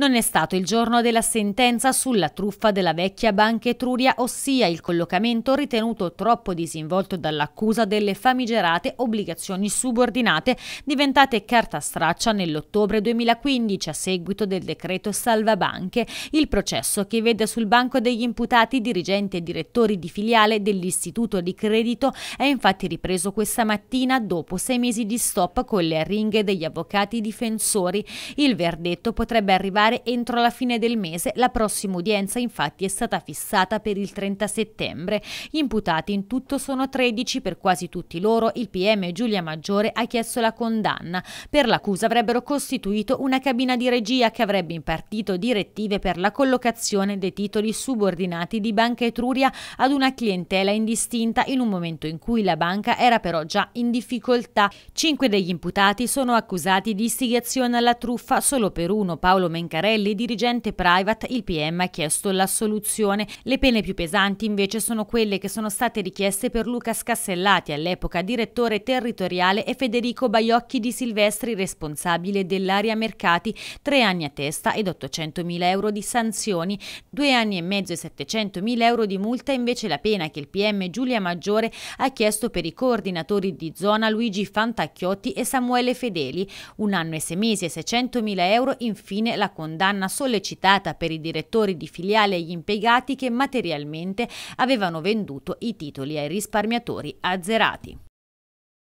Non è stato il giorno della sentenza sulla truffa della vecchia Banca Etruria, ossia il collocamento ritenuto troppo disinvolto dall'accusa delle famigerate obbligazioni subordinate diventate carta straccia nell'ottobre 2015 a seguito del decreto Salva Banche, il processo che vede sul banco degli imputati dirigenti e direttori di filiale dell'istituto di credito è infatti ripreso questa mattina dopo sei mesi di stop con le arringhe degli avvocati difensori. Il verdetto potrebbe arrivare presentare entro la fine del mese. La prossima udienza infatti è stata fissata per il 30 settembre. Gli imputati in tutto sono 13, per quasi tutti loro il PM Giulia Maggiore ha chiesto la condanna. Per l'accusa avrebbero costituito una cabina di regia che avrebbe impartito direttive per la collocazione dei titoli subordinati di Banca Etruria ad una clientela indistinta in un momento in cui la banca era però già in difficoltà. Cinque degli imputati sono accusati di istigazione alla truffa, solo per uno Paolo Mencarelli Caccarelli, dirigente private, il PM ha chiesto l'assoluzione. Le pene più pesanti invece sono quelle che sono state richieste per Luca Scassellati, all'epoca direttore territoriale, e Federico Baiocchi di Silvestri, responsabile dell'area mercati, tre anni a testa ed 800 mila euro di sanzioni, due anni e mezzo e 700 mila euro di multa invece la pena che il PM Giulia Maggiore ha chiesto per i coordinatori di zona Luigi Fantacchiotti e Samuele Fedeli, un anno e sei mesi e 600 mila euro, infine la condanna condanna sollecitata per i direttori di filiale e gli impiegati che materialmente avevano venduto i titoli ai risparmiatori azzerati.